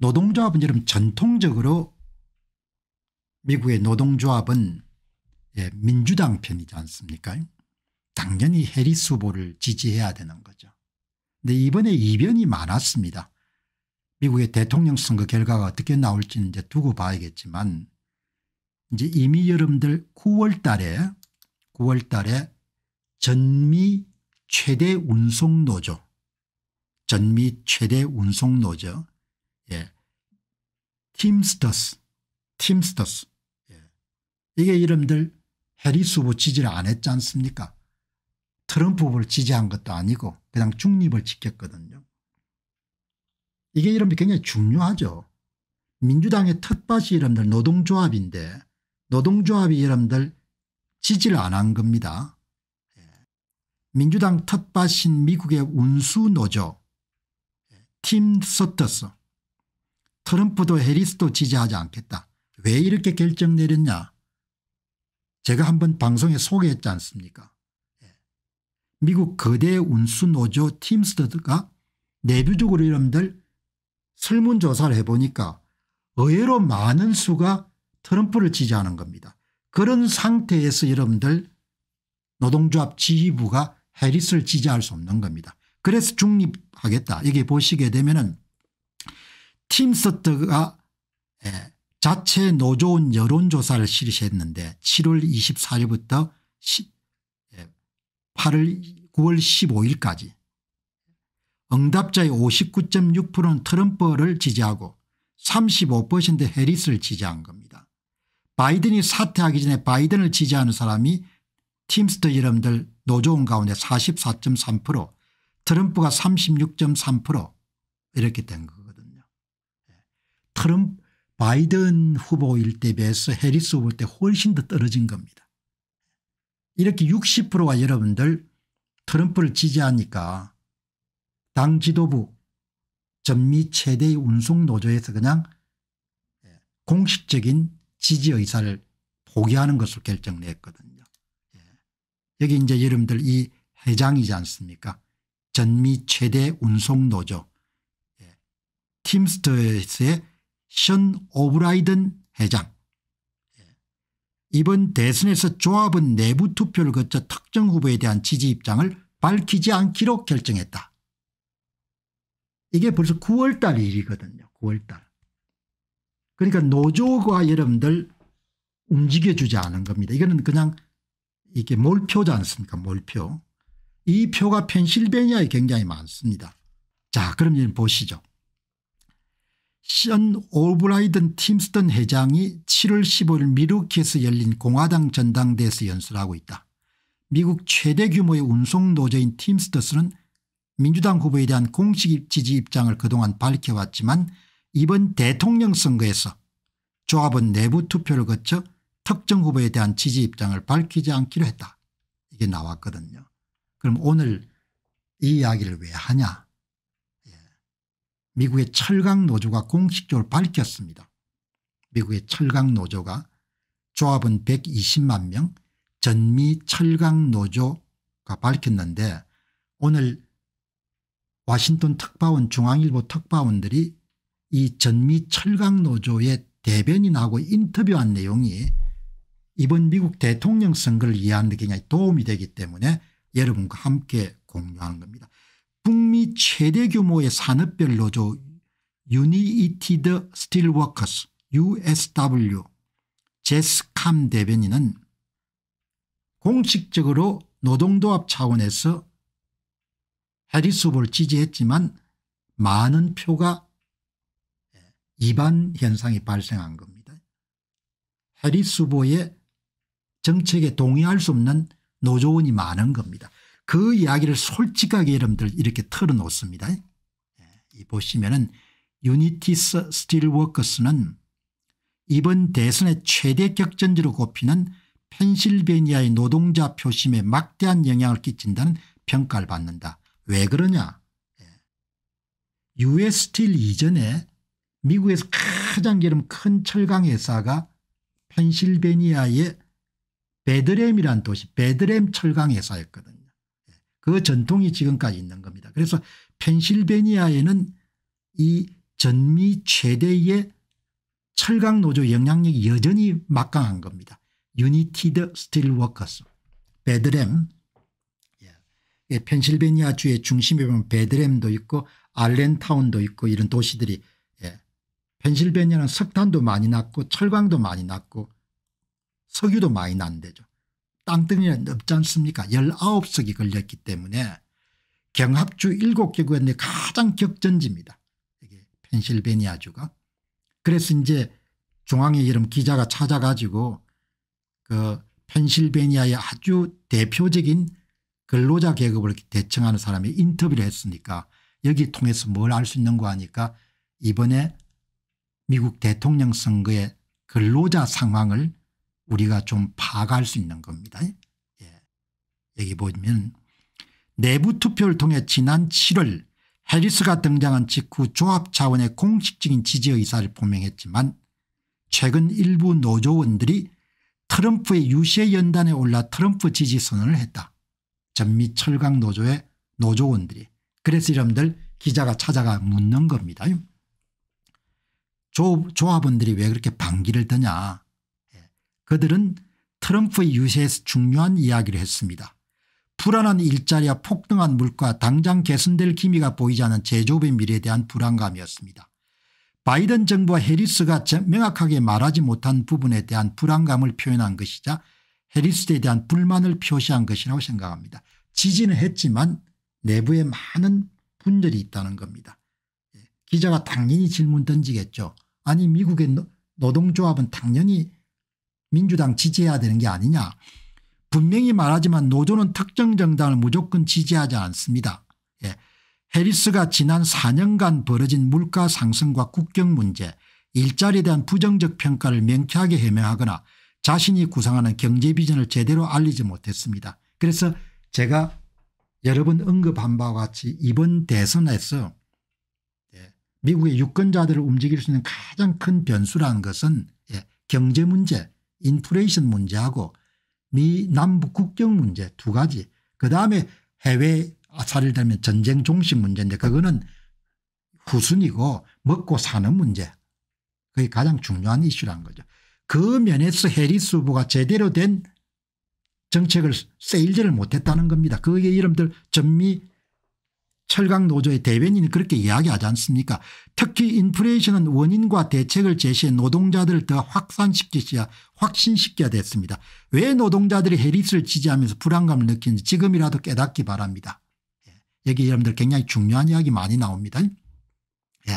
노동조합은 여러분 전통적으로 미국의 노동조합은 예, 민주당 편이지 않습니까 당연히 해리스 후보를 지지해야 되는 거죠. 근데 이번에 이변이 많았습니다. 미국의 대통령 선거 결과가 어떻게 나올지는 이제 두고 봐야겠지만 이제 이미 여러분들 9월 달에 9월 달에 전미 최대 운송노조 전미 최대 운송노조 예. 팀스터스, 팀스터스. 예. 이게 이름들 해리수부 지지를 안 했지 않습니까? 트럼프 후보를 지지한 것도 아니고 그냥 중립을 지켰거든요. 이게 이름이 굉장히 중요하죠. 민주당의 텃밭이 이름들 노동조합인데 노동조합이 이름들 지지를 안 한 겁니다. 예. 민주당 텃밭인 미국의 운수노조 예. 팀 서터스 트럼프도 해리스도 지지하지 않겠다. 왜 이렇게 결정 내렸냐. 제가 한번 방송에 소개했지 않습니까 예. 미국 거대 운수노조 팀스터가 내부적으로 여러분들 설문조사를 해보니까 의외로 많은 수가 트럼프를 지지하는 겁니다. 그런 상태에서 여러분들 노동조합 지휘부가 해리스를 지지할 수 없는 겁니다. 그래서 중립하겠다. 여기 보시게 되면 은 팀스터가 예, 자체 노조원 여론조사를 실시했는데 7월 24일부터 8월 예, 9월 15일까지 응답자의 59.6%는 트럼프를 지지하고 35% 해리스를 지지한 겁니다. 바이든이 사퇴하기 전에 바이든을 지지하는 사람이 팀스터 여러분들 노조원 가운데 44.3% 트럼프가 36.3% 이렇게 된 거. 트럼프 바이든 후보일 때 비해서 해리스 후보 때 훨씬 더 떨어진 겁니다. 이렇게 60%가 여러분들 트럼프를 지지하니까 당 지도부 전미 최대의 운송노조에서 그냥 공식적인 지지 의사를 포기하는 것으로 결정냈거든요. 예. 여기 이제 여러분들 이 회장이지 않습니까 전미 최대 운송노조 예. 팀스터에서의 션 오브라이든 회장 이번 대선에서 조합은 내부 투표를 거쳐 특정 후보에 대한 지지 입장을 밝히지 않기로 결정했다. 이게 벌써 9월달 일이거든요. 9월달. 그러니까 노조가 여러분들 움직여주지 않은 겁니다. 이거는 그냥 이게 몰표지 않습니까 몰표. 이 표가 펜실베니아에 굉장히 많습니다. 자 그럼 이제 보시죠. 션 오브라이든 팀스턴 회장이 7월 15일 미루키에서 열린 공화당 전당대회에서 연설하고 있다. 미국 최대 규모의 운송노조인 팀스터스는 민주당 후보에 대한 공식 지지 입장을 그동안 밝혀왔지만 이번 대통령 선거에서 조합은 내부 투표를 거쳐 특정 후보에 대한 지지 입장을 밝히지 않기로 했다. 이게 나왔거든요. 그럼 오늘 이 이야기를 왜 하냐 미국의 철강 노조가 공식적으로 밝혔습니다. 미국의 철강 노조가 조합은 120만 명 전미 철강 노조가 밝혔는데 오늘 와싱턴 특파원 중앙일보 특파원들이 이 전미 철강 노조의 대변인하고 인터뷰한 내용이 이번 미국 대통령 선거를 이해하는 데 굉장히 도움이 되기 때문에 여러분과 함께 공유하는 겁니다. 북미 최대 규모의 산업별노조 유니티드 스틸워커스 USW 제스캄 대변인은 공식적으로 노동도합 차원에서 해리스 후보를 지지했지만 많은 표가 이반 현상이 발생한 겁니다. 해리스 보의 정책에 동의할 수 없는 노조원이 많은 겁니다. 그 이야기를 솔직하게 여러분들 이렇게 털어놓습니다. 예, 보시면은 유니티 스틸워커스는 이번 대선의 최대 격전지로 꼽히는 펜실베니아의 노동자 표심에 막대한 영향을 끼친다는 평가를 받는다. 왜 그러냐 유에스틸 예. 이전에 미국에서 가장 큰 철강 회사가 펜실베니아의 베드렘이라 도시 베드렘 철강 회사였거든 그 전통이 지금까지 있는 겁니다. 그래서 펜실베니아에는 이 전미 최대의 철강 노조 영향력이 여전히 막강한 겁니다. 유니티드 스틸워커스 베드렘 예, 펜실베니아 주의 중심에 보면 베드렘도 있고 알렌타운도 있고 이런 도시들이 예, 펜실베니아는 석탄도 많이 났고 철강도 많이 났고 석유도 많이 난대죠. 땅덩이는 없지 않습니까 19석이 걸렸기 때문에 경합주 7개국의 가장 격전지입니다. 이게 펜실베니아주가. 그래서 이제 중앙에 이름 기자가 찾아가지고 그 펜실베니아의 아주 대표적인 근로자 계급을 대칭하는 사람이 인터뷰를 했으니까 여기 통해서 뭘 알 수 있는가 하니까 이번에 미국 대통령 선거의 근로자 상황을 우리가 좀 파악할 수 있는 겁니다. 예. 여기 보면 내부 투표를 통해 지난 7월 해리스가 등장한 직후 조합 차원의 공식적인 지지 의사를 표명했지만 최근 일부 노조원들이 트럼프의 유세 연단에 올라 트럼프 지지 선언을 했다. 전미 철강 노조의 노조원들이. 그래서 이름들 기자가 찾아가 묻는 겁니다. 조, 조합원들이 왜 그렇게 반기를 드냐. 그들은 트럼프의 유세에서 중요한 이야기를 했습니다. 불안한 일자리와 폭등한 물가 당장 개선될 기미가 보이지 않은 제조업의 미래에 대한 불안감이었습니다. 바이든 정부와 해리스가 명확하게 말하지 못한 부분에 대한 불안감을 표현한 것이자 해리스에 대한 불만을 표시한 것이라고 생각합니다. 지지는 했지만 내부에 많은 분열이 있다는 겁니다. 예, 기자가 당연히 질문 던지겠죠. 아니 미국의 노동조합은 당연히 민주당 지지해야 되는 게 아니냐. 분명히 말하지만 노조는 특정 정당을 무조건 지지하지 않습니다. 예. 해리스가 지난 4년간 벌어진 물가 상승과 국경 문제 일자리에 대한 부정적 평가를 명쾌하게 해명하거나 자신이 구상하는 경제 비전을 제대로 알리지 못했습니다. 그래서 제가 여러 번 언급한 바와 같이 이번 대선에서 예, 미국의 유권자들을 움직일 수 있는 가장 큰 변수라는 것은 예, 경제 문제 인플레이션 문제하고 미 남북 국경 문제 두 가지 그다음에 해외 사를 들면 전쟁 종식 문제인데 그거는 후순이고 먹고 사는 문제 그게 가장 중요한 이슈라는 거죠. 그 면에서 해리스 후보가 제대로 된 정책을 세일즈를 못했다는 겁니다. 그게 이름들 전미 철강노조의 대변인이 그렇게 이야기하지 않습니까 특히 인플레이션은 원인과 대책을 제시해 노동자들을 더 확산시키셔야 확신시켜야 됐습니다. 왜 노동자들이 해리스를 지지하면서 불안감을 느끼는지 지금이라도 깨닫기 바랍니다. 예, 여기 여러분들 굉장히 중요한 이야기 많이 나옵니다. 예.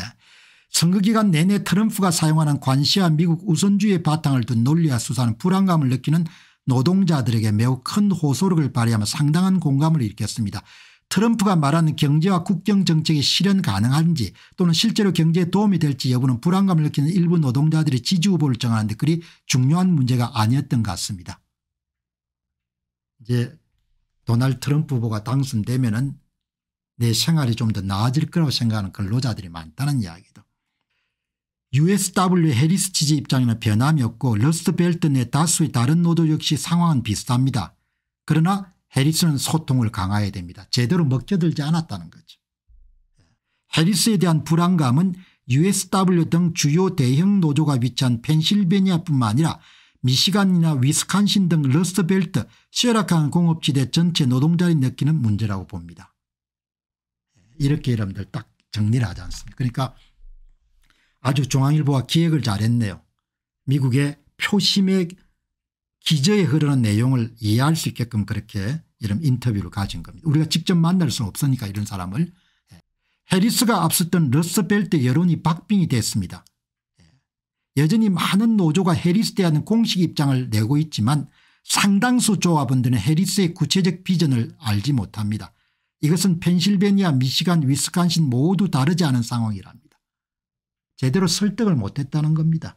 선거기간 내내 트럼프가 사용하는 관시와 미국 우선주의의 바탕을 둔 논리와 수사는 불안감을 느끼는 노동자들에게 매우 큰 호소력을 발휘하며 상당한 공감을 일으켰습니다. 트럼프가 말하는 경제와 국경정책이 실현 가능한지 또는 실제로 경제에 도움이 될지 여부는 불안감을 느끼는 일부 노동자들의 지지 후보를 정하는데 그리 중요한 문제가 아니었던 것 같습니다. 이제 도널드 트럼프 후보가 당선되면 은내 생활이 좀 더 나아질 거라고 생각하는 근로자들이 많다는 이야기도 USW 해리스 지지 입장에는 변함이 없고 러스트벨트 내 다수의 다른 노조 역시 상황은 비슷합니다. 그러나 해리스는 소통을 강화해야 됩니다. 제대로 먹혀들지 않았다는 거죠. 해리스에 대한 불안감은 USW 등 주요 대형 노조가 위치한 펜실베니아뿐만 아니라 미시간이나 위스콘신 등 러스트벨트 쇠락한 공업지대 전체 노동자를 느끼는 문제라고 봅니다. 이렇게 여러분들 딱 정리를 하지 않습니까 그러니까 아주 중앙일보가 기획을 잘했네요. 미국의 표심의 기저에 흐르는 내용을 이해할 수 있게끔 그렇게 이런 인터뷰를 가진 겁니다. 우리가 직접 만날 수는 없으니까 이런 사람을. 예. 해리스가 앞섰던 러스벨트 여론이 박빙이 됐습니다. 예. 여전히 많은 노조가 해리스 대하는 공식 입장을 내고 있지만 상당수 조합원들은 해리스의 구체적 비전을 알지 못합니다. 이것은 펜실베니아 미시간 위스콘신 모두 다르지 않은 상황이랍니다. 제대로 설득을 못했다는 겁니다.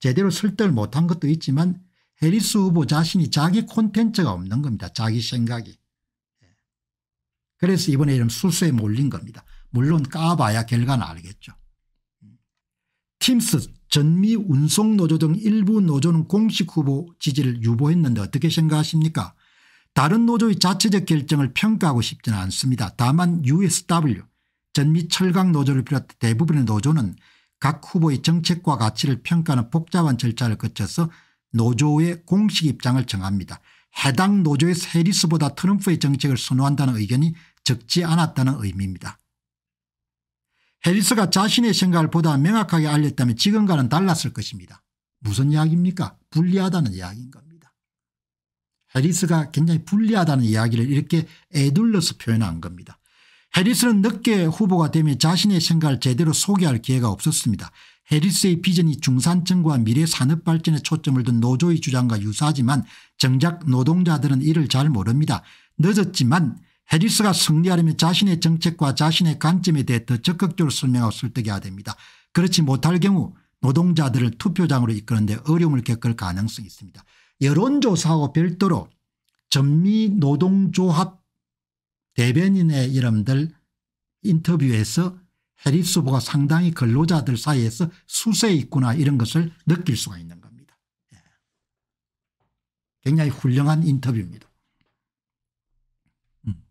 제대로 설득을 못한 것도 있지만 해리스 후보 자신이 자기 콘텐츠가 없는 겁니다. 자기 생각이. 그래서 이번에 이런 수수에 몰린 겁니다. 물론 까봐야 결과는 알겠죠. 팀스 전미 운송노조 등 일부 노조는 공식 후보 지지를 유보했는데 어떻게 생각하십니까 다른 노조의 자체적 결정을 평가하고 싶지는 않습니다. 다만 USW 전미 철강 노조를 비롯해 대부분의 노조는 각 후보의 정책과 가치를 평가하는 복잡한 절차를 거쳐서 노조의 공식 입장을 정합니다. 해당 노조의 세리스보다 트럼프의 정책을 선호한다는 의견이 적지 않았다는 의미입니다. 해리스가 자신의 생각을 보다 명확하게 알렸다면 지금과는 달랐을 것입니다. 무슨 이야기입니까? 불리하다는 이야기인 겁니다. 해리스가 굉장히 불리하다는 이야기를 이렇게 애둘러서 표현한 겁니다. 해리스는 늦게 후보가 되며 자신의 생각을 제대로 소개할 기회가 없었습니다. 해리스의 비전이 중산층과 미래 산업발전에 초점을 둔 노조의 주장과 유사하지만 정작 노동자들은 이를 잘 모릅니다. 늦었지만 해리스가 승리하려면 자신의 정책과 자신의 관점에 대해 더 적극적으로 설명하고 설득해야 됩니다. 그렇지 못할 경우 노동자들을 투표장으로 이끄는데 어려움을 겪을 가능성이 있습니다. 여론조사하고 별도로 전미노동조합 대변인의 이름들 인터뷰에서 해리 수보가 상당히 근로자들 사이에서 수세에 있구나 이런 것을 느낄 수가 있는 겁니다. 예. 굉장히 훌륭한 인터뷰입니다. 음.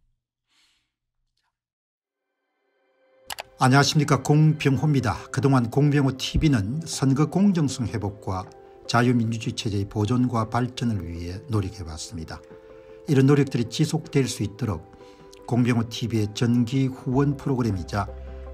안녕하십니까 공병호입니다. 그동안 공병호 tv는 선거 공정성 회복과 자유민주주의 체제의 보존과 발전을 위해 노력해봤습니다 이런 노력들이 지속될 수 있도록 공병호TV의 전기 후원 프로그램이자